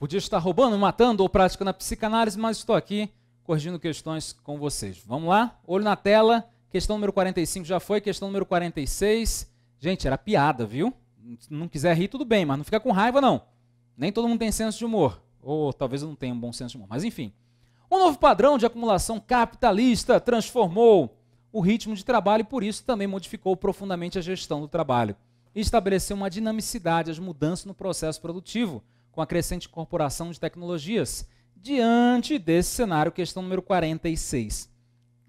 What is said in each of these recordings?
Podia estar roubando, matando ou praticando a psicanálise, mas estou aqui corrigindo questões com vocês. Vamos lá? Olho na tela. Questão número 45 já foi. Questão número 46. Gente, era piada, viu? Não quiser rir, tudo bem, mas não fica com raiva, não. Nem todo mundo tem senso de humor. Ou talvez eu não tenha um bom senso de humor. Mas enfim. Um novo padrão de acumulação capitalista transformou o ritmo de trabalho e, por isso, também modificou profundamente a gestão do trabalho. E estabeleceu uma dinamicidade às mudanças no processo produtivo com a crescente incorporação de tecnologias. Diante desse cenário, questão número 46.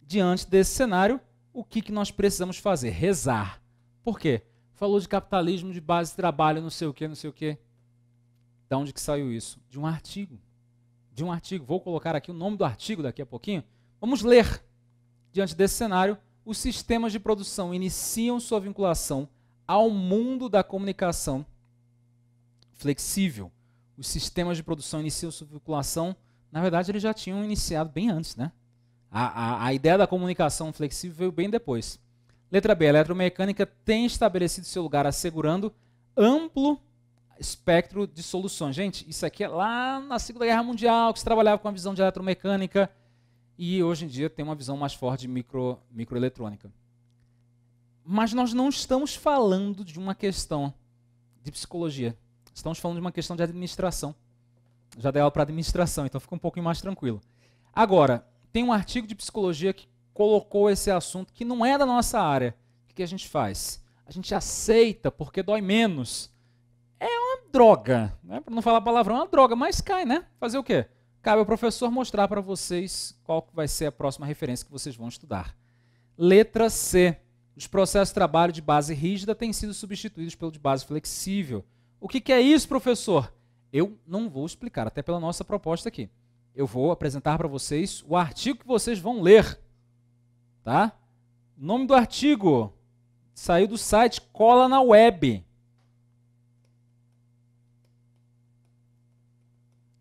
Diante desse cenário, o que, que nós precisamos fazer? Rezar. Por quê? Falou de capitalismo de base de trabalho, não sei o quê, não sei o quê. Da onde que saiu isso? De um artigo. De um artigo. Vou colocar aqui o nome do artigo daqui a pouquinho. Vamos ler. Diante desse cenário, os sistemas de produção iniciam sua vinculação ao mundo da comunicação flexível, os sistemas de produção iniciam sua vinculação, na verdade eles já tinham iniciado bem antes, né? A, a, a ideia da comunicação flexível veio bem depois. Letra B, a eletromecânica tem estabelecido seu lugar assegurando amplo espectro de soluções. Gente, isso aqui é lá na Segunda Guerra Mundial, que se trabalhava com a visão de eletromecânica e hoje em dia tem uma visão mais forte de micro, microeletrônica. Mas nós não estamos falando de uma questão de psicologia. Estamos falando de uma questão de administração. Já deu para administração, então fica um pouquinho mais tranquilo. Agora, tem um artigo de psicologia que colocou esse assunto que não é da nossa área. O que a gente faz? A gente aceita porque dói menos. É uma droga, né? para não falar palavrão, é uma droga, mas cai, né? Fazer o quê? Cabe ao professor mostrar para vocês qual vai ser a próxima referência que vocês vão estudar. Letra C. Os processos de trabalho de base rígida têm sido substituídos pelo de base flexível. O que, que é isso, professor? Eu não vou explicar, até pela nossa proposta aqui. Eu vou apresentar para vocês o artigo que vocês vão ler. Tá? O nome do artigo saiu do site Cola na Web.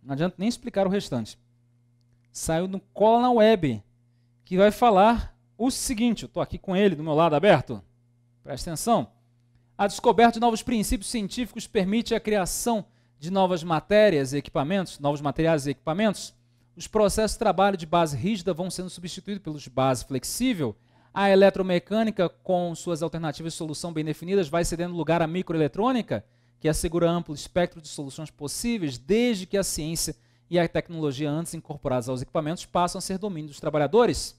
Não adianta nem explicar o restante. Saiu do Cola na Web, que vai falar o seguinte. Eu estou aqui com ele do meu lado aberto. Presta atenção. A descoberta de novos princípios científicos permite a criação de novas matérias e equipamentos, novos materiais e equipamentos. Os processos de trabalho de base rígida vão sendo substituídos pelos de base flexível. A eletromecânica, com suas alternativas de solução bem definidas, vai cedendo lugar à microeletrônica, que assegura amplo espectro de soluções possíveis, desde que a ciência e a tecnologia antes incorporadas aos equipamentos passam a ser domínio dos trabalhadores.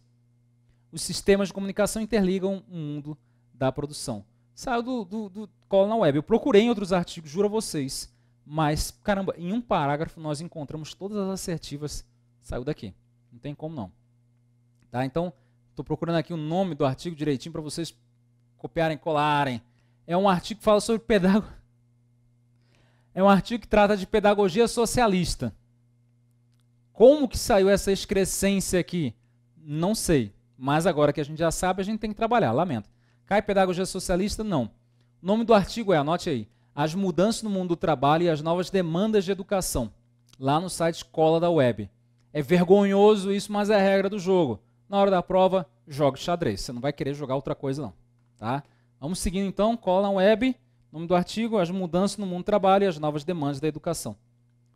Os sistemas de comunicação interligam o mundo da produção. Saiu do, do, do colo na web. Eu procurei em outros artigos, juro a vocês. Mas, caramba, em um parágrafo nós encontramos todas as assertivas. Saiu daqui. Não tem como não. Tá? Então, estou procurando aqui o nome do artigo direitinho para vocês copiarem, colarem. É um artigo que fala sobre pedagogia. É um artigo que trata de pedagogia socialista. Como que saiu essa excrescência aqui? Não sei. Mas agora que a gente já sabe, a gente tem que trabalhar. Lamento. Cai pedagogia socialista? Não. O nome do artigo é, anote aí, As mudanças no mundo do trabalho e as novas demandas de educação, lá no site Escola da Web. É vergonhoso isso, mas é a regra do jogo. Na hora da prova, jogue xadrez. Você não vai querer jogar outra coisa, não. Tá? Vamos seguindo então, cola na web, nome do artigo, as mudanças no mundo do trabalho e as novas demandas da educação.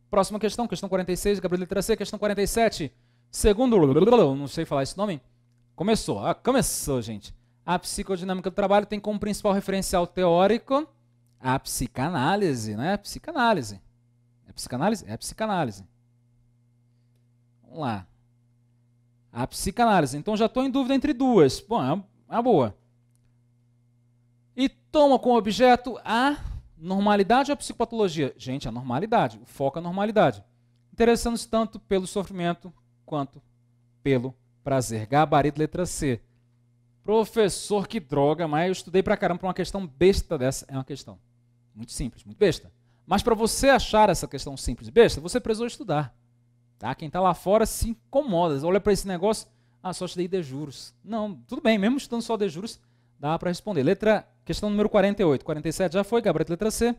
Próxima questão, questão 46, Gabriel letra C, questão 47. Segundo, não sei falar esse nome. Começou, ah, começou, gente. A psicodinâmica do trabalho tem como principal referencial teórico a psicanálise, né? Psicanálise. É psicanálise? É psicanálise. Vamos lá. A psicanálise. Então já estou em dúvida entre duas. Bom, é, é uma boa. E toma como objeto a normalidade ou a psicopatologia? Gente, a normalidade. O foco é a normalidade. Interessando-se tanto pelo sofrimento quanto pelo prazer. Gabarito letra C. Professor, que droga, mas eu estudei pra caramba pra uma questão besta dessa. É uma questão muito simples, muito besta. Mas para você achar essa questão simples besta, você precisou estudar. Tá? Quem está lá fora se incomoda, olha para esse negócio, ah, só estudei de juros. Não, tudo bem, mesmo estudando só de juros, dá para responder. Letra, questão número 48. 47 já foi, gabarito letra C.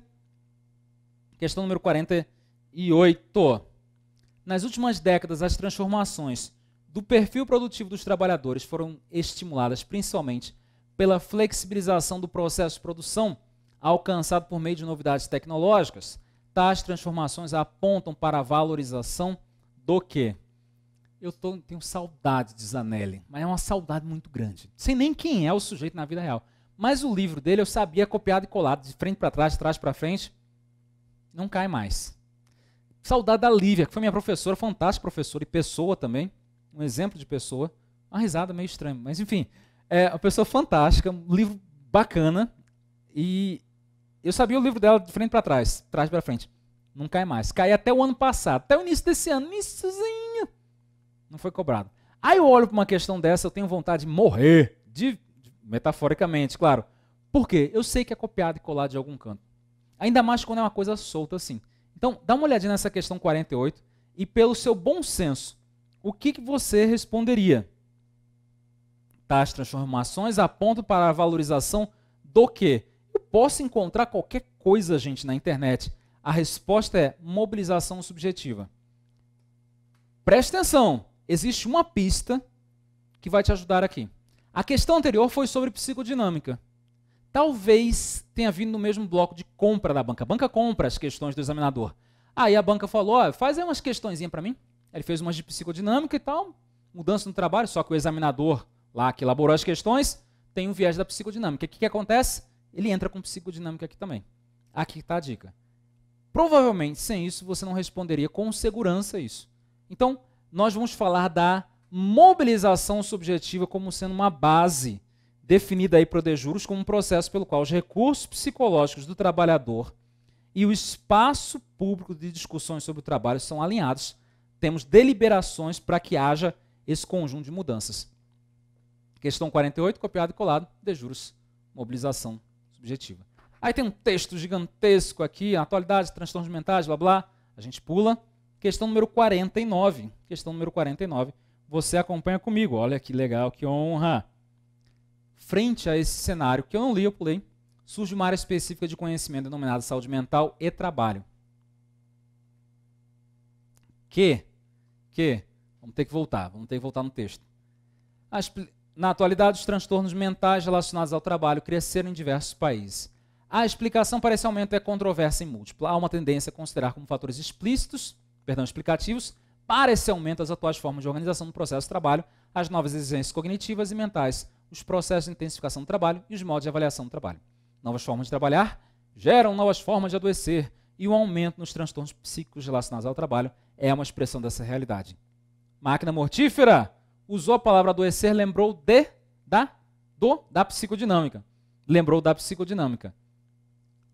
Questão número 48. Nas últimas décadas, as transformações do perfil produtivo dos trabalhadores foram estimuladas principalmente pela flexibilização do processo de produção alcançado por meio de novidades tecnológicas, tais transformações apontam para a valorização do quê? Eu tô, tenho saudade de Zanelli, mas é uma saudade muito grande. Sem nem quem é o sujeito na vida real. Mas o livro dele eu sabia copiado e colado, de frente para trás, de trás para frente. Não cai mais. Saudade da Lívia, que foi minha professora, fantástica professora e pessoa também um exemplo de pessoa. Uma risada meio estranha, mas enfim. É uma pessoa fantástica, um livro bacana. E eu sabia o livro dela de frente para trás, trás para frente. Não cai mais. Cai até o ano passado, até o início desse ano, iníciozinho. Não foi cobrado. Aí eu olho para uma questão dessa, eu tenho vontade de morrer, de, metaforicamente, claro. Por quê? Eu sei que é copiado e colado de algum canto. Ainda mais quando é uma coisa solta assim. Então, dá uma olhadinha nessa questão 48 e pelo seu bom senso, o que, que você responderia? Tais transformações apontam para a valorização do quê? Eu posso encontrar qualquer coisa, gente, na internet. A resposta é mobilização subjetiva. Preste atenção, existe uma pista que vai te ajudar aqui. A questão anterior foi sobre psicodinâmica. Talvez tenha vindo no mesmo bloco de compra da banca. A banca compra as questões do examinador. Aí a banca falou: oh, faz aí umas questõezinhas para mim. Ele fez umas de psicodinâmica e tal, mudança no trabalho, só que o examinador lá que elaborou as questões tem um viés da psicodinâmica. O que, que acontece? Ele entra com psicodinâmica aqui também. Aqui está a dica. Provavelmente, sem isso, você não responderia com segurança isso. Então, nós vamos falar da mobilização subjetiva como sendo uma base definida aí para o de juros como um processo pelo qual os recursos psicológicos do trabalhador e o espaço público de discussões sobre o trabalho são alinhados temos deliberações para que haja esse conjunto de mudanças. Questão 48, copiado e colado, de juros, mobilização subjetiva. Aí tem um texto gigantesco aqui, atualidade, transtornos mentais, blá blá. A gente pula. Questão número 49. Questão número 49. Você acompanha comigo. Olha que legal, que honra. Frente a esse cenário, que eu não li, eu pulei, surge uma área específica de conhecimento denominada saúde mental e trabalho. Que vamos ter que voltar, vamos ter que voltar no texto. na atualidade, os transtornos mentais relacionados ao trabalho cresceram em diversos países. A explicação para esse aumento é controversa e múltipla. Há uma tendência a considerar como fatores explícitos, perdão, explicativos, para esse aumento as atuais formas de organização do processo de trabalho, as novas exigências cognitivas e mentais, os processos de intensificação do trabalho e os modos de avaliação do trabalho. Novas formas de trabalhar geram novas formas de adoecer e o um aumento nos transtornos psíquicos relacionados ao trabalho é uma expressão dessa realidade. Máquina mortífera usou a palavra adoecer, lembrou de, da, do, da psicodinâmica. Lembrou da psicodinâmica.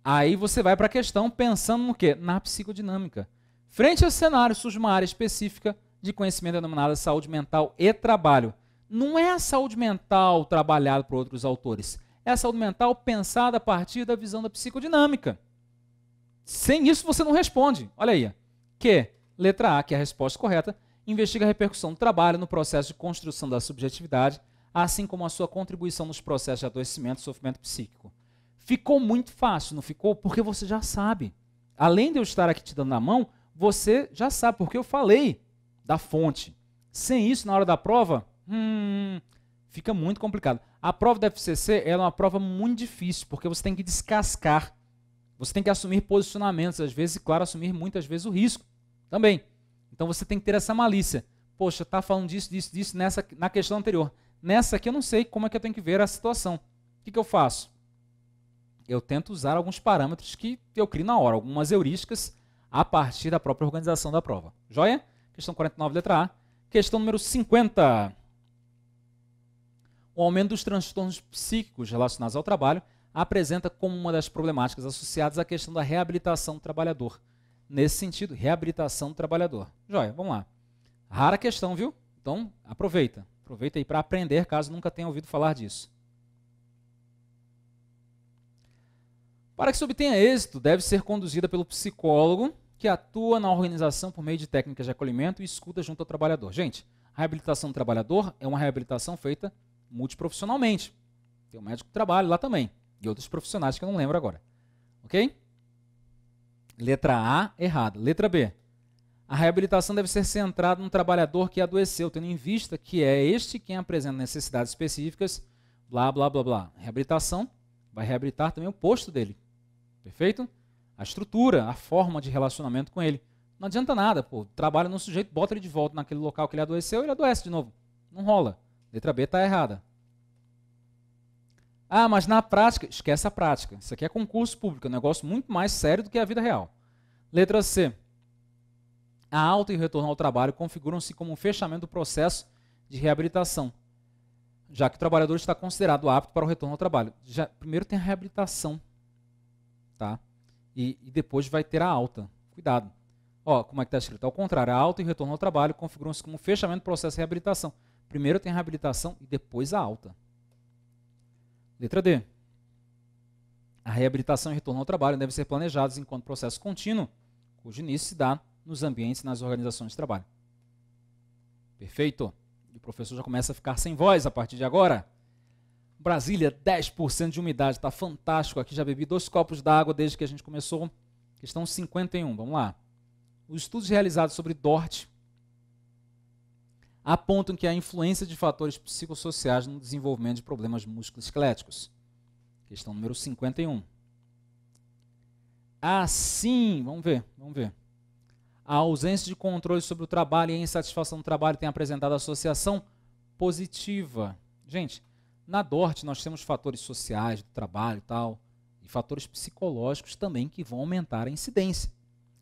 Aí você vai para a questão pensando no quê? Na psicodinâmica. Frente a esse cenário, surge uma área específica de conhecimento denominada saúde mental e trabalho. Não é a saúde mental trabalhada por outros autores. É a saúde mental pensada a partir da visão da psicodinâmica. Sem isso você não responde. Olha aí. Que Letra A, que é a resposta correta, investiga a repercussão do trabalho no processo de construção da subjetividade, assim como a sua contribuição nos processos de adoecimento e sofrimento psíquico. Ficou muito fácil, não ficou? Porque você já sabe. Além de eu estar aqui te dando a mão, você já sabe, porque eu falei da fonte. Sem isso, na hora da prova, hum, fica muito complicado. A prova da FCC é uma prova muito difícil, porque você tem que descascar. Você tem que assumir posicionamentos, às vezes, e, claro, assumir muitas vezes o risco também. Então você tem que ter essa malícia. Poxa, tá falando disso, disso, disso nessa, na questão anterior. Nessa aqui eu não sei como é que eu tenho que ver a situação. O que, que eu faço? Eu tento usar alguns parâmetros que eu crio na hora, algumas heurísticas a partir da própria organização da prova. Joia? Questão 49, letra A. Questão número 50. O aumento dos transtornos psíquicos relacionados ao trabalho apresenta como uma das problemáticas associadas à questão da reabilitação do trabalhador nesse sentido, reabilitação do trabalhador. Joia, vamos lá. Rara questão, viu? Então, aproveita. Aproveita aí para aprender, caso nunca tenha ouvido falar disso. Para que se obtenha êxito, deve ser conduzida pelo psicólogo que atua na organização por meio de técnicas de acolhimento e escuta junto ao trabalhador. Gente, a reabilitação do trabalhador é uma reabilitação feita multiprofissionalmente. Tem o um médico que trabalha lá também e outros profissionais que eu não lembro agora. Ok? Letra A, errada. Letra B. A reabilitação deve ser centrada no trabalhador que adoeceu, tendo em vista que é este quem apresenta necessidades específicas, blá, blá, blá, blá. Reabilitação vai reabilitar também o posto dele. Perfeito? A estrutura, a forma de relacionamento com ele. Não adianta nada, pô. Trabalha no sujeito, bota ele de volta naquele local que ele adoeceu, ele adoece de novo. Não rola. Letra B está errada. Ah, mas na prática, esquece a prática. Isso aqui é concurso público, é um negócio muito mais sério do que a vida real. Letra C. A alta e o retorno ao trabalho configuram-se como um fechamento do processo de reabilitação, já que o trabalhador está considerado apto para o retorno ao trabalho. Já, primeiro tem a reabilitação, tá? E, e depois vai ter a alta. Cuidado. Ó, como é que está escrito? Ao contrário, a alta e o retorno ao trabalho configuram-se como um fechamento do processo de reabilitação. Primeiro tem a reabilitação e depois a alta. Letra D. A reabilitação e retorno ao trabalho devem ser planejados enquanto processo contínuo, cujo início se dá nos ambientes e nas organizações de trabalho. Perfeito. E o professor já começa a ficar sem voz a partir de agora. Brasília, 10% de umidade, está fantástico. Aqui já bebi dois copos d'água desde que a gente começou. Questão 51, vamos lá. Os estudos realizados sobre DORT apontam que a influência de fatores psicossociais no desenvolvimento de problemas musculoesqueléticos. Questão número 51. Assim, vamos ver, vamos ver. A ausência de controle sobre o trabalho e a insatisfação do trabalho tem apresentado associação positiva. Gente, na DORT nós temos fatores sociais do trabalho e tal, e fatores psicológicos também que vão aumentar a incidência,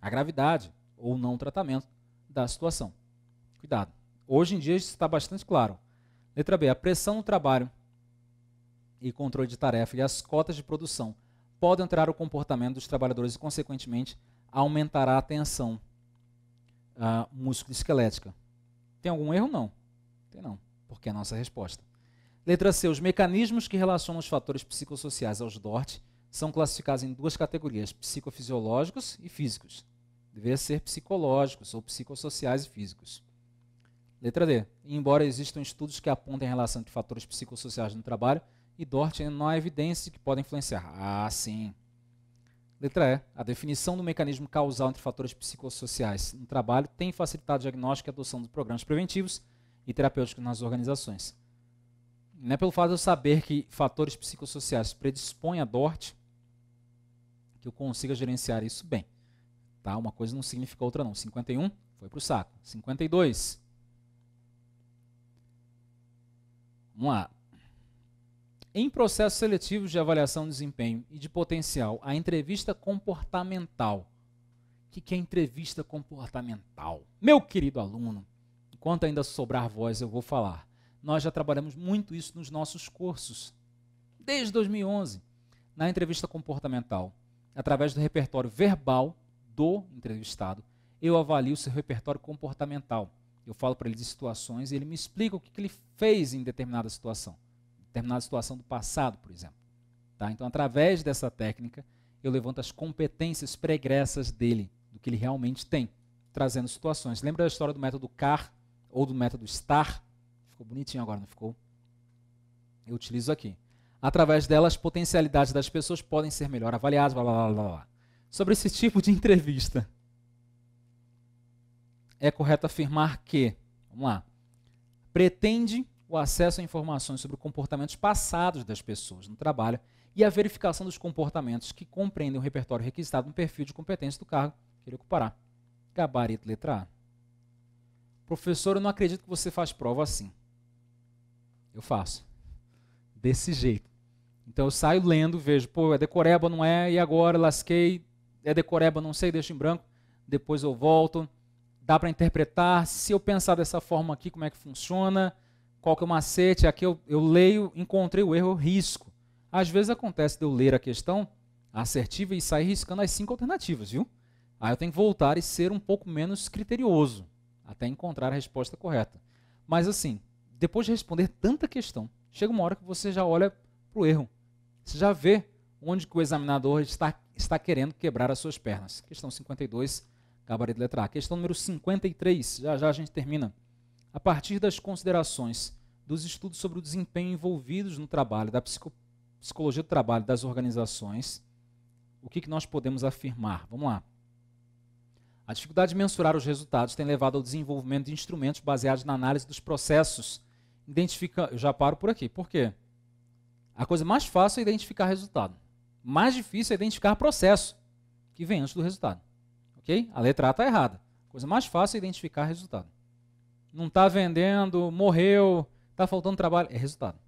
a gravidade ou não tratamento da situação. Cuidado. Hoje em dia isso está bastante claro. Letra B, a pressão no trabalho e controle de tarefa e as cotas de produção podem alterar o comportamento dos trabalhadores e, consequentemente, aumentará a tensão uh, músculo-esquelética. Tem algum erro? Não. Tem não, porque é a nossa resposta. Letra C. Os mecanismos que relacionam os fatores psicossociais aos DORT são classificados em duas categorias, psicofisiológicos e físicos. Deveria ser psicológicos ou psicossociais e físicos. Letra D. Embora existam estudos que apontem a relação de fatores psicossociais no trabalho e Dort, não há evidência que podem influenciar. Ah, sim. Letra E. A definição do mecanismo causal entre fatores psicossociais no trabalho tem facilitado o diagnóstico e a adoção de programas preventivos e terapêuticos nas organizações. Não é pelo fato de eu saber que fatores psicossociais predispõem a Dort que eu consiga gerenciar isso bem. Tá? Uma coisa não significa outra não. 51 foi para o saco. 52 Vamos lá. Em processos seletivos de avaliação de desempenho e de potencial, a entrevista comportamental. O que, que é entrevista comportamental? Meu querido aluno, enquanto ainda sobrar voz, eu vou falar. Nós já trabalhamos muito isso nos nossos cursos, desde 2011, na entrevista comportamental. Através do repertório verbal do entrevistado, eu avalio seu repertório comportamental. Eu falo para ele de situações e ele me explica o que, que ele fez em determinada situação. Determinada situação do passado, por exemplo. Tá? Então, através dessa técnica, eu levanto as competências pregressas dele, do que ele realmente tem, trazendo situações. Lembra da história do método CAR ou do método STAR? Ficou bonitinho agora, não ficou? Eu utilizo aqui. Através dela, as potencialidades das pessoas podem ser melhor avaliadas, blá, blá, blá, blá. Sobre esse tipo de entrevista, é correto afirmar que, vamos lá, pretende o acesso a informações sobre comportamentos passados das pessoas no trabalho e a verificação dos comportamentos que compreendem o repertório requisitado no perfil de competência do cargo que ele ocupará. Gabarito letra A. Professor, eu não acredito que você faz prova assim. Eu faço. Desse jeito. Então eu saio lendo, vejo, pô, é decoreba, não é? E agora lasquei, é decoreba, não sei, deixo em branco. Depois eu volto, dá para interpretar, se eu pensar dessa forma aqui, como é que funciona, qual que é o macete, aqui eu, eu leio, encontrei o erro, eu risco. Às vezes acontece de eu ler a questão assertiva e sair riscando as cinco alternativas, viu? Aí eu tenho que voltar e ser um pouco menos criterioso, até encontrar a resposta correta. Mas assim, depois de responder tanta questão, chega uma hora que você já olha para o erro. Você já vê onde que o examinador está, está querendo quebrar as suas pernas. Questão 52 Gabarito letra A. Questão número 53. Já já a gente termina. A partir das considerações dos estudos sobre o desempenho envolvidos no trabalho, da psico psicologia do trabalho das organizações, o que, que nós podemos afirmar? Vamos lá. A dificuldade de mensurar os resultados tem levado ao desenvolvimento de instrumentos baseados na análise dos processos. Identifica, eu já paro por aqui. Por quê? A coisa mais fácil é identificar resultado. Mais difícil é identificar processo que vem antes do resultado. Ok? A letra A está errada. Coisa mais fácil é identificar resultado. Não está vendendo, morreu, está faltando trabalho. É resultado.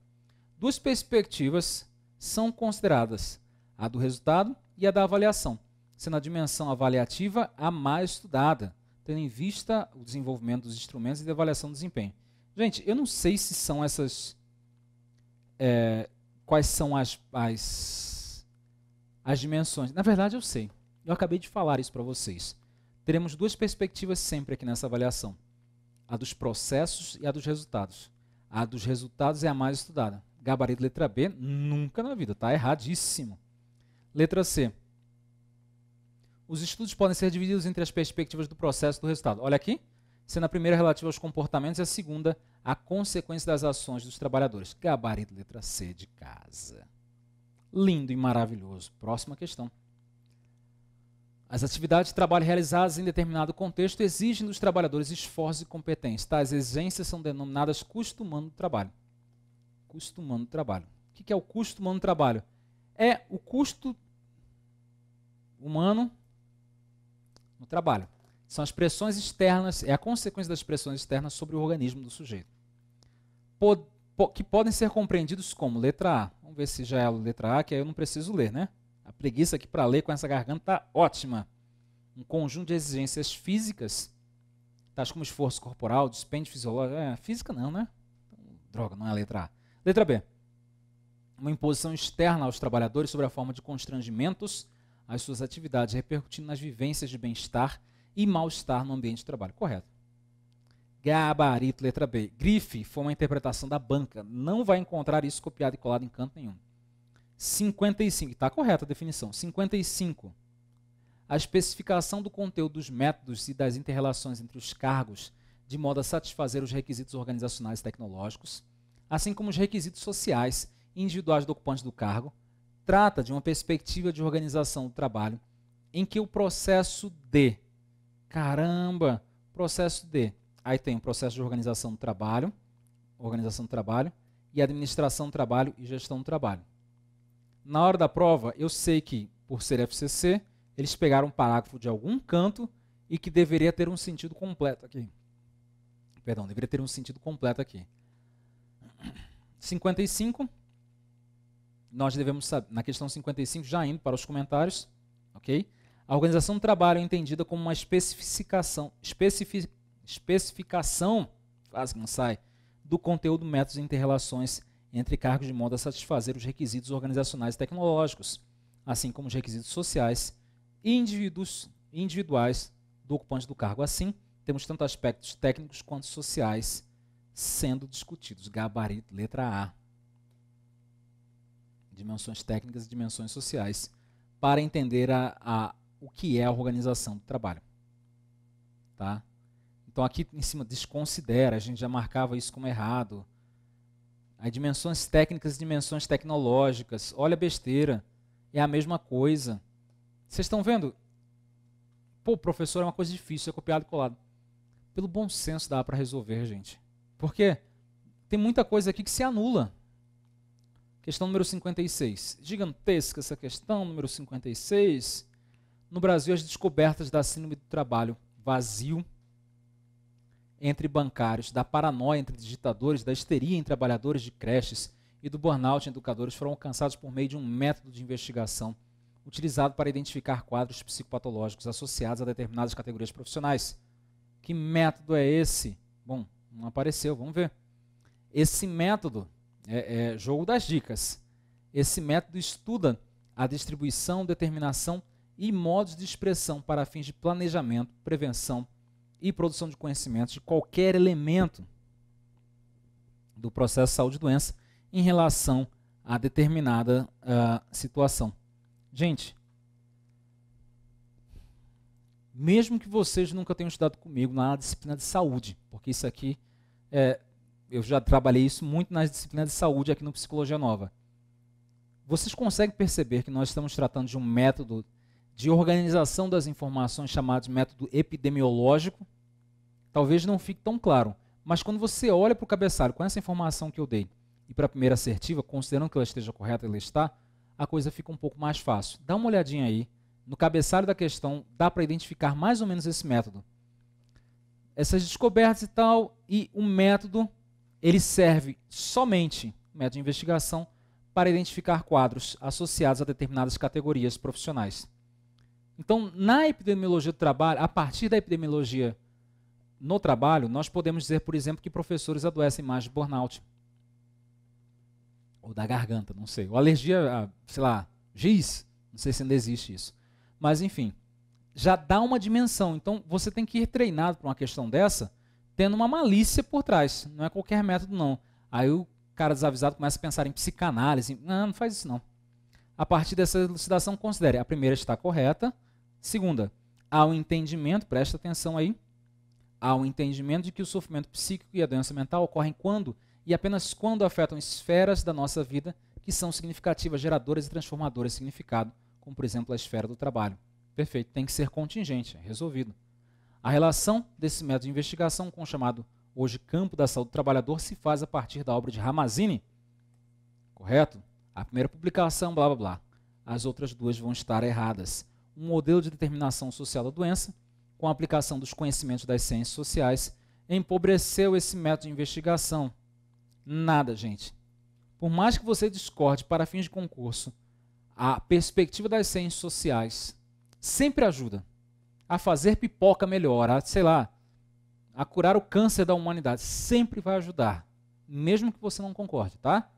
Duas perspectivas são consideradas: a do resultado e a da avaliação, sendo a dimensão avaliativa a mais estudada, tendo em vista o desenvolvimento dos instrumentos e de avaliação do desempenho. Gente, eu não sei se são essas. É, quais são as, as, as dimensões. Na verdade, eu sei. Eu acabei de falar isso para vocês. Teremos duas perspectivas sempre aqui nessa avaliação: a dos processos e a dos resultados. A dos resultados é a mais estudada. Gabarito letra B, nunca na vida, tá erradíssimo. Letra C. Os estudos podem ser divididos entre as perspectivas do processo e do resultado. Olha aqui, sendo a primeira relativa aos comportamentos e a segunda a consequência das ações dos trabalhadores. Gabarito letra C de casa. Lindo e maravilhoso. Próxima questão. As atividades de trabalho realizadas em determinado contexto exigem dos trabalhadores esforço e competência. Tais exigências são denominadas custo humano do trabalho. Custo humano do trabalho. O que é o custo humano do trabalho? É o custo humano no trabalho. São as pressões externas, é a consequência das pressões externas sobre o organismo do sujeito. Pod, po, que podem ser compreendidos como letra A. Vamos ver se já é a letra A, que aí eu não preciso ler, né? A preguiça aqui para ler com essa garganta tá ótima. Um conjunto de exigências físicas, tais como esforço corporal, dispêndio fisiológico. É, física não, né? droga, não é a letra A. Letra B. Uma imposição externa aos trabalhadores sobre a forma de constrangimentos às suas atividades, repercutindo nas vivências de bem-estar e mal-estar no ambiente de trabalho. Correto. Gabarito, letra B. Grife foi uma interpretação da banca. Não vai encontrar isso copiado e colado em canto nenhum. 55, está correta a definição. 55. A especificação do conteúdo dos métodos e das interrelações entre os cargos, de modo a satisfazer os requisitos organizacionais e tecnológicos, assim como os requisitos sociais e individuais do ocupante do cargo, trata de uma perspectiva de organização do trabalho em que o processo de. Caramba! Processo de. Aí tem o processo de organização do trabalho, organização do trabalho e administração do trabalho e gestão do trabalho na hora da prova, eu sei que, por ser FCC, eles pegaram um parágrafo de algum canto e que deveria ter um sentido completo aqui. Perdão, deveria ter um sentido completo aqui. 55, nós devemos saber, na questão 55, já indo para os comentários, ok? A organização do trabalho é entendida como uma especificação, especificação, quase não sai, do conteúdo, métodos e interrelações entre cargos de modo a satisfazer os requisitos organizacionais e tecnológicos, assim como os requisitos sociais e individuais do ocupante do cargo. Assim, temos tanto aspectos técnicos quanto sociais sendo discutidos. Gabarito, letra A. Dimensões técnicas e dimensões sociais, para entender a, a, o que é a organização do trabalho. Tá? Então, aqui em cima, desconsidera, a gente já marcava isso como errado Aí dimensões técnicas, dimensões tecnológicas. Olha a besteira. É a mesma coisa. Vocês estão vendo? Pô, professor, é uma coisa difícil, é copiado e colado. Pelo bom senso dá para resolver, gente. Porque tem muita coisa aqui que se anula. Questão número 56. Gigantesca essa questão, número 56. No Brasil, as descobertas da síndrome do trabalho vazio entre bancários, da paranoia entre digitadores, da histeria em trabalhadores de creches e do burnout em educadores foram alcançados por meio de um método de investigação utilizado para identificar quadros psicopatológicos associados a determinadas categorias profissionais. Que método é esse? Bom, não apareceu, vamos ver. Esse método é, é jogo das dicas. Esse método estuda a distribuição, determinação e modos de expressão para fins de planejamento, prevenção e produção de conhecimento de qualquer elemento do processo saúde-doença em relação a determinada uh, situação. Gente, mesmo que vocês nunca tenham estudado comigo na disciplina de saúde, porque isso aqui é, eu já trabalhei isso muito nas disciplinas de saúde aqui no Psicologia Nova. Vocês conseguem perceber que nós estamos tratando de um método de organização das informações chamado método epidemiológico, talvez não fique tão claro. Mas quando você olha para o cabeçalho com essa informação que eu dei e para a primeira assertiva, considerando que ela esteja correta, ela está, a coisa fica um pouco mais fácil. Dá uma olhadinha aí. No cabeçalho da questão, dá para identificar mais ou menos esse método. Essas descobertas e tal, e o método, ele serve somente, método de investigação, para identificar quadros associados a determinadas categorias profissionais. Então, na epidemiologia do trabalho, a partir da epidemiologia no trabalho, nós podemos dizer, por exemplo, que professores adoecem mais de burnout. Ou da garganta, não sei. Ou alergia a, sei lá, giz. Não sei se ainda existe isso. Mas, enfim, já dá uma dimensão. Então, você tem que ir treinado para uma questão dessa, tendo uma malícia por trás. Não é qualquer método, não. Aí o cara desavisado começa a pensar em psicanálise. Não, não faz isso, não a partir dessa elucidação, considere a primeira está correta, segunda, há um entendimento, presta atenção aí, há um entendimento de que o sofrimento psíquico e a doença mental ocorrem quando e apenas quando afetam esferas da nossa vida que são significativas, geradoras e transformadoras de significado, como por exemplo a esfera do trabalho. Perfeito, tem que ser contingente, é resolvido. A relação desse método de investigação com o chamado hoje campo da saúde do trabalhador se faz a partir da obra de Ramazini, correto? A primeira publicação, blá blá blá. As outras duas vão estar erradas. Um modelo de determinação social da doença, com a aplicação dos conhecimentos das ciências sociais, empobreceu esse método de investigação. Nada, gente. Por mais que você discorde para fins de concurso, a perspectiva das ciências sociais sempre ajuda a fazer pipoca melhor, a, sei lá, a curar o câncer da humanidade. Sempre vai ajudar, mesmo que você não concorde, tá?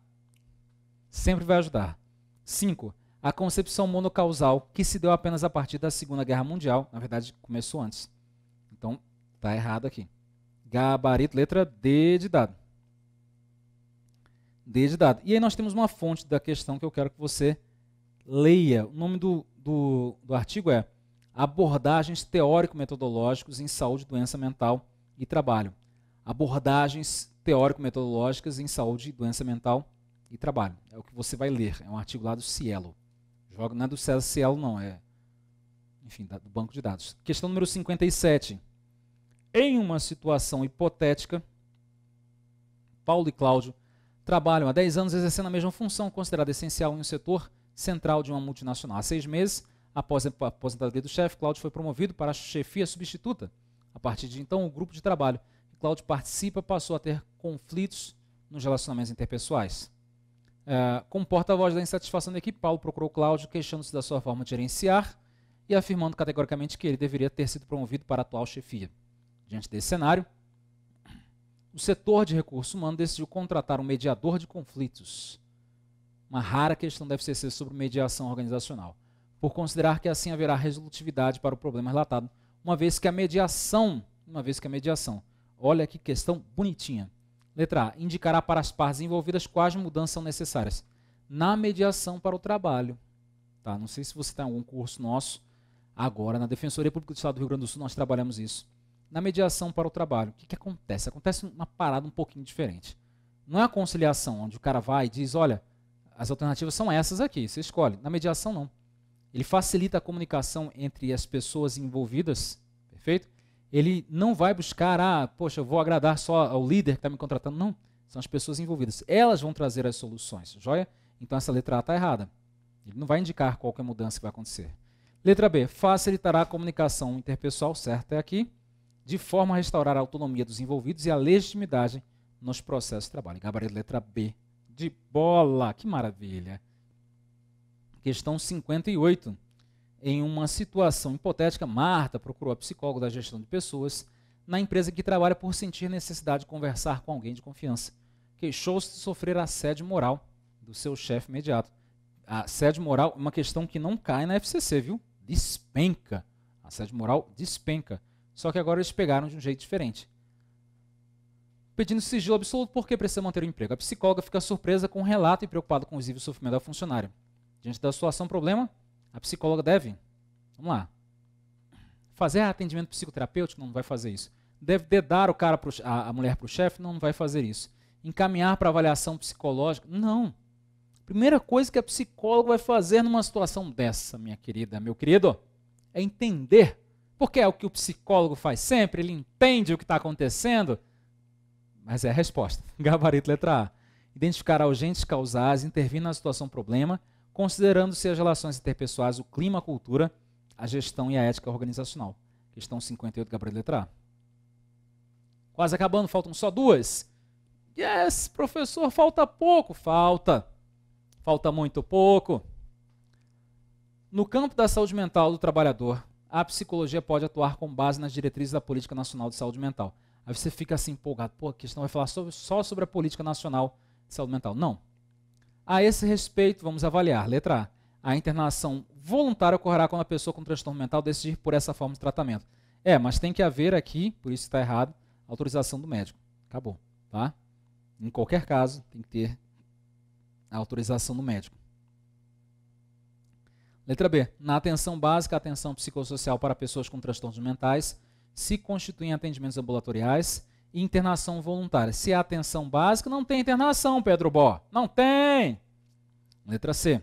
sempre vai ajudar. 5. A concepção monocausal, que se deu apenas a partir da Segunda Guerra Mundial, na verdade começou antes. Então, está errado aqui. Gabarito, letra D de dado. D de dado. E aí nós temos uma fonte da questão que eu quero que você leia. O nome do, do, do artigo é Abordagens Teórico-Metodológicos em Saúde, Doença Mental e Trabalho. Abordagens Teórico-Metodológicas em Saúde e Doença Mental e trabalho. É o que você vai ler. É um artigo lá do Cielo. Jogo não é do César Cielo, não. É, enfim, da, do banco de dados. Questão número 57. Em uma situação hipotética, Paulo e Cláudio trabalham há 10 anos exercendo a mesma função considerada essencial em um setor central de uma multinacional. Há seis meses, após a aposentadoria do chefe, Cláudio foi promovido para a chefia substituta. A partir de então, o grupo de trabalho que Cláudio participa passou a ter conflitos nos relacionamentos interpessoais. Uh, é, como porta-voz da insatisfação da equipe, Paulo procurou Cláudio queixando-se da sua forma de gerenciar e afirmando categoricamente que ele deveria ter sido promovido para a atual chefia. Diante desse cenário, o setor de recursos humanos decidiu contratar um mediador de conflitos. Uma rara questão deve ser sobre mediação organizacional, por considerar que assim haverá resolutividade para o problema relatado, uma vez que a mediação, uma vez que a mediação, olha que questão bonitinha, Letra A. Indicará para as partes envolvidas quais mudanças são necessárias na mediação para o trabalho. Tá? Não sei se você está em algum curso nosso agora, na Defensoria Pública do Estado do Rio Grande do Sul, nós trabalhamos isso. Na mediação para o trabalho, o que, que acontece? Acontece uma parada um pouquinho diferente. Não é a conciliação, onde o cara vai e diz: olha, as alternativas são essas aqui, você escolhe. Na mediação, não. Ele facilita a comunicação entre as pessoas envolvidas, perfeito? ele não vai buscar, ah, poxa, eu vou agradar só ao líder que está me contratando. Não, são as pessoas envolvidas. Elas vão trazer as soluções, joia? Então essa letra A está errada. Ele não vai indicar qual é a mudança que vai acontecer. Letra B, facilitará a comunicação interpessoal, certo é aqui, de forma a restaurar a autonomia dos envolvidos e a legitimidade nos processos de trabalho. Gabarito letra B de bola, que maravilha. Questão 58 em uma situação hipotética, Marta procurou a psicóloga da gestão de pessoas na empresa que trabalha por sentir necessidade de conversar com alguém de confiança. Queixou-se de sofrer assédio moral do seu chefe imediato. Assédio moral, é uma questão que não cai na FCC, viu? Despenca. Assédio moral despenca. Só que agora eles pegaram de um jeito diferente. Pedindo sigilo absoluto porque precisa manter o emprego. A psicóloga fica surpresa com o relato e preocupada com o sofrimento da funcionária. Diante da situação, problema, a psicóloga deve, vamos lá, fazer atendimento psicoterapêutico? Não vai fazer isso. Deve dedar o cara pro, a, a mulher para o chefe? Não vai fazer isso. Encaminhar para avaliação psicológica? Não. Primeira coisa que a psicóloga vai fazer numa situação dessa, minha querida, meu querido, é entender. Porque é o que o psicólogo faz sempre, ele entende o que está acontecendo. Mas é a resposta. Gabarito letra A. Identificar agentes causais, intervir na situação problema considerando-se as relações interpessoais, o clima, a cultura, a gestão e a ética organizacional. Questão 58, Gabriel Letra A. Quase acabando, faltam só duas. Yes, professor, falta pouco. Falta. Falta muito pouco. No campo da saúde mental do trabalhador, a psicologia pode atuar com base nas diretrizes da Política Nacional de Saúde Mental. Aí você fica assim empolgado, pô, a questão vai falar sobre, só sobre a Política Nacional de Saúde Mental. Não, a esse respeito, vamos avaliar. Letra A. A internação voluntária ocorrerá quando a pessoa com transtorno mental decidir por essa forma de tratamento. É, mas tem que haver aqui, por isso está errado, autorização do médico. Acabou, tá? Em qualquer caso, tem que ter a autorização do médico. Letra B. Na atenção básica, a atenção psicossocial para pessoas com transtornos mentais se constituem atendimentos ambulatoriais e internação voluntária. Se é atenção básica, não tem internação, Pedro Bó. Não tem! Letra C.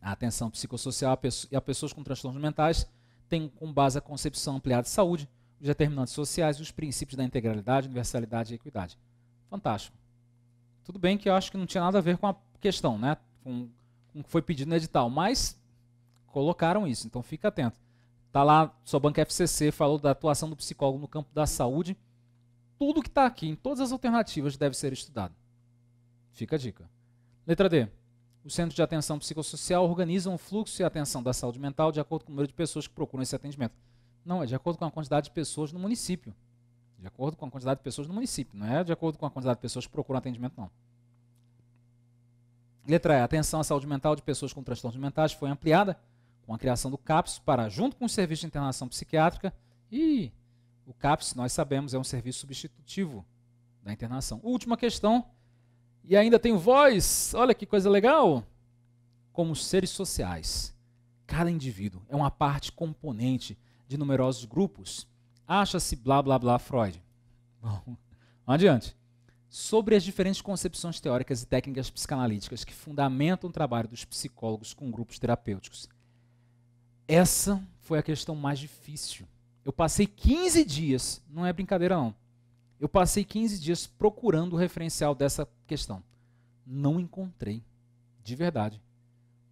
A atenção psicossocial e a pessoas com transtornos mentais tem com base a concepção ampliada de saúde, os determinantes sociais e os princípios da integralidade, universalidade e equidade. Fantástico. Tudo bem que eu acho que não tinha nada a ver com a questão, né? Com, com o que foi pedido no edital, mas colocaram isso, então fica atento. Tá lá, banco FCC falou da atuação do psicólogo no campo da saúde. Tudo que está aqui, em todas as alternativas, deve ser estudado. Fica a dica. Letra D. Os centros de atenção psicossocial organizam o fluxo e a atenção da saúde mental de acordo com o número de pessoas que procuram esse atendimento. Não, é de acordo com a quantidade de pessoas no município. De acordo com a quantidade de pessoas no município. Não é de acordo com a quantidade de pessoas que procuram atendimento, não. Letra E. A atenção à saúde mental de pessoas com transtornos mentais foi ampliada com a criação do CAPS para, junto com o Serviço de Internação Psiquiátrica, e o CAPS, nós sabemos, é um serviço substitutivo da internação. Última questão, e ainda tem voz, olha que coisa legal! Como seres sociais, cada indivíduo é uma parte componente de numerosos grupos. Acha-se blá blá blá Freud. Bom, adiante. Sobre as diferentes concepções teóricas e técnicas psicanalíticas que fundamentam o trabalho dos psicólogos com grupos terapêuticos. Essa foi a questão mais difícil. Eu passei 15 dias, não é brincadeira não. Eu passei 15 dias procurando o referencial dessa questão. Não encontrei, de verdade.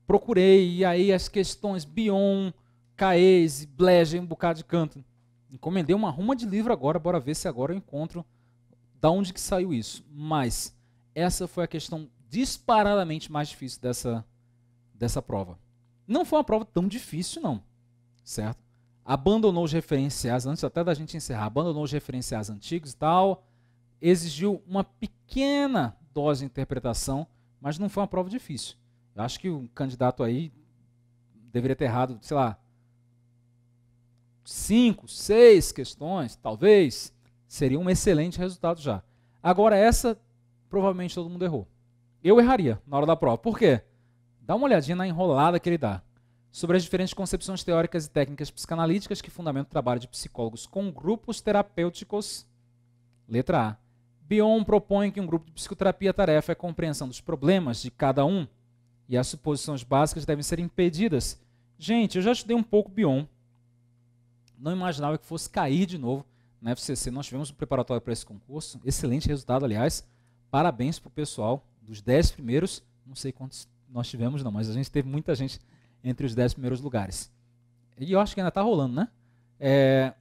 Procurei, e aí as questões Bion, Caese, Blege, um bocado de canto. Encomendei uma ruma de livro agora, bora ver se agora eu encontro da onde que saiu isso. Mas essa foi a questão disparadamente mais difícil dessa, dessa prova. Não foi uma prova tão difícil, não. Certo? Abandonou os referenciais, antes até da gente encerrar, abandonou os referenciais antigos e tal. Exigiu uma pequena dose de interpretação, mas não foi uma prova difícil. Eu acho que o candidato aí deveria ter errado, sei lá, cinco, seis questões, talvez, seria um excelente resultado já. Agora, essa provavelmente todo mundo errou. Eu erraria na hora da prova. Por quê? Dá uma olhadinha na enrolada que ele dá sobre as diferentes concepções teóricas e técnicas psicanalíticas que fundamentam o trabalho de psicólogos com grupos terapêuticos. Letra A. Bion propõe que um grupo de psicoterapia tarefa é a compreensão dos problemas de cada um e as suposições básicas devem ser impedidas. Gente, eu já estudei um pouco Bion. Não imaginava que fosse cair de novo na FCC. Nós tivemos um preparatório para esse concurso. Excelente resultado, aliás. Parabéns para o pessoal dos 10 primeiros. Não sei quantos nós tivemos, não, mas a gente teve muita gente entre os dez primeiros lugares. E eu acho que ainda está rolando, né? É,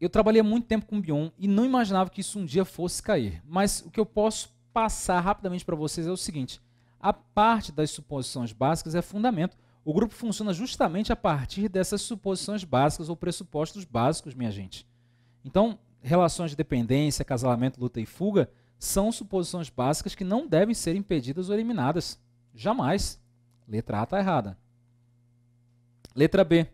eu trabalhei muito tempo com o Bion e não imaginava que isso um dia fosse cair. Mas o que eu posso passar rapidamente para vocês é o seguinte: a parte das suposições básicas é fundamento. O grupo funciona justamente a partir dessas suposições básicas ou pressupostos básicos, minha gente. Então, relações de dependência, casalamento luta e fuga são suposições básicas que não devem ser impedidas ou eliminadas. Jamais. Letra A está errada. Letra B.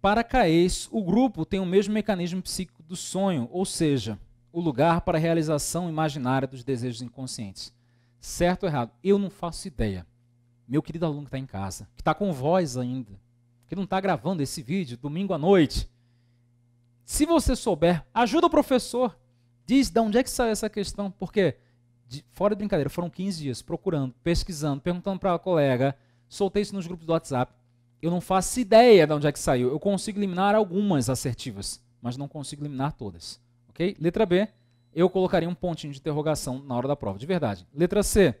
Para Caes, o grupo tem o mesmo mecanismo psíquico do sonho, ou seja, o lugar para a realização imaginária dos desejos inconscientes. Certo ou errado? Eu não faço ideia. Meu querido aluno que está em casa, que está com voz ainda, que não está gravando esse vídeo domingo à noite, se você souber, ajuda o professor. Diz de onde é que saiu essa questão, porque, de, fora de brincadeira, foram 15 dias procurando, pesquisando, perguntando para a colega, soltei isso nos grupos do WhatsApp. Eu não faço ideia de onde é que saiu. Eu consigo eliminar algumas assertivas, mas não consigo eliminar todas. Ok? Letra B, eu colocaria um pontinho de interrogação na hora da prova, de verdade. Letra C,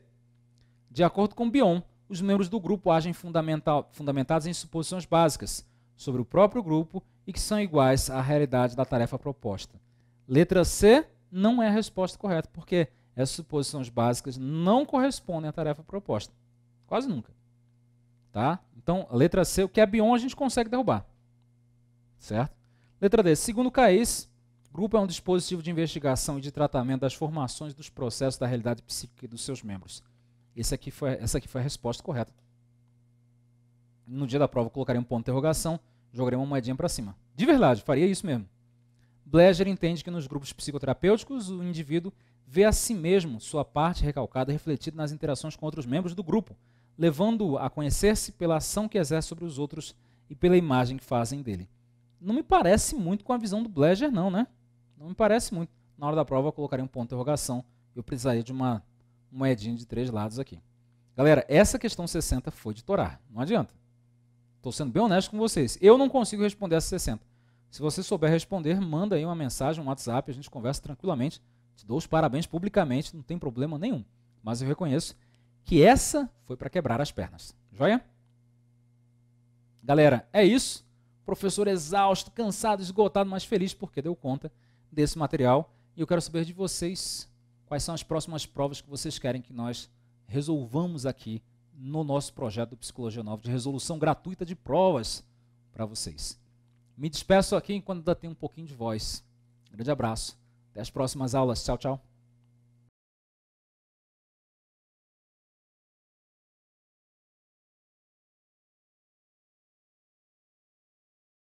de acordo com Bion, os membros do grupo agem fundamentados em suposições básicas sobre o próprio grupo e que são iguais à realidade da tarefa proposta. Letra C não é a resposta correta, porque essas suposições básicas não correspondem à tarefa proposta. Quase nunca. Tá? Então, letra C, o que é Bion a gente consegue derrubar. Certo? Letra D, segundo Caís, grupo é um dispositivo de investigação e de tratamento das formações dos processos da realidade psíquica e dos seus membros. Esse aqui foi, essa aqui foi a resposta correta. No dia da prova, eu colocaria um ponto de interrogação jogaria uma moedinha para cima. De verdade, faria isso mesmo. Blazer entende que nos grupos psicoterapêuticos o indivíduo vê a si mesmo sua parte recalcada refletida nas interações com outros membros do grupo, levando-o a conhecer-se pela ação que exerce sobre os outros e pela imagem que fazem dele. Não me parece muito com a visão do Blazer, não, né? Não me parece muito. Na hora da prova eu colocaria um ponto de interrogação. Eu precisaria de uma moedinha de três lados aqui. Galera, essa questão 60 foi de Torá. Não adianta. Estou sendo bem honesto com vocês. Eu não consigo responder essas 60. Se você souber responder, manda aí uma mensagem, um WhatsApp, a gente conversa tranquilamente. Te dou os parabéns publicamente, não tem problema nenhum. Mas eu reconheço que essa foi para quebrar as pernas. Joia? Galera, é isso. Professor exausto, cansado, esgotado, mas feliz porque deu conta desse material. E eu quero saber de vocês quais são as próximas provas que vocês querem que nós resolvamos aqui no nosso projeto do Psicologia Nova de resolução gratuita de provas para vocês. Me despeço aqui enquanto ainda tem um pouquinho de voz. Um grande abraço. Até as próximas aulas. Tchau, tchau.